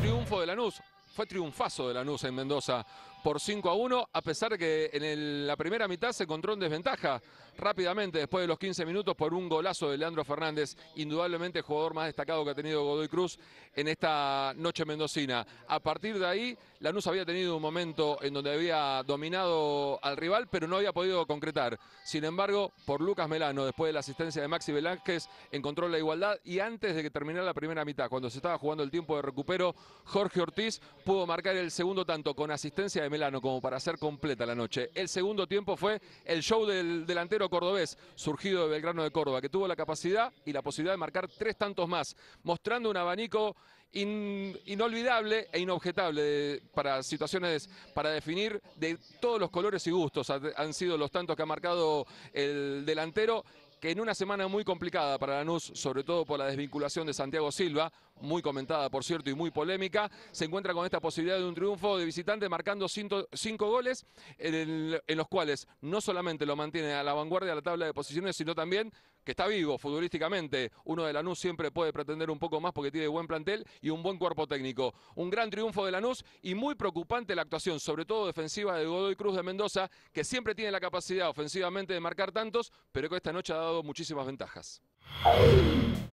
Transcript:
Triunfo de Lanús. Fue triunfazo de Lanús en Mendoza por 5 a 1, a pesar de que en la primera mitad se encontró en desventaja rápidamente después de los 15 minutos por un golazo de Leandro Fernández, indudablemente el jugador más destacado que ha tenido Godoy Cruz en esta noche mendocina. A partir de ahí, Lanús había tenido un momento en donde había dominado al rival, pero no había podido concretar. Sin embargo, por Lucas Melano, después de la asistencia de Maxi Velázquez, encontró la igualdad y antes de que terminara la primera mitad, cuando se estaba jugando el tiempo de recupero, Jorge Ortiz pudo marcar el segundo tanto con asistencia de como para hacer completa la noche. El segundo tiempo fue el show del delantero cordobés, surgido de Belgrano de Córdoba, que tuvo la capacidad y la posibilidad de marcar tres tantos más, mostrando un abanico inolvidable e inobjetable para situaciones para definir de todos los colores y gustos. Han sido los tantos que ha marcado el delantero que en una semana muy complicada para Lanús, sobre todo por la desvinculación de Santiago Silva, muy comentada por cierto y muy polémica, se encuentra con esta posibilidad de un triunfo de visitante marcando cinco, goles en los cuales no solamente lo mantiene a la vanguardia de la tabla de posiciones, sino también que está vivo futbolísticamente. Uno de Lanús siempre puede pretender un poco más porque tiene buen plantel y un buen cuerpo técnico. Un gran triunfo de Lanús y muy preocupante la actuación, sobre todo defensiva de Godoy Cruz de Mendoza, que siempre tiene la capacidad ofensivamente de marcar tantos, pero que esta noche ha dado muchísimas ventajas.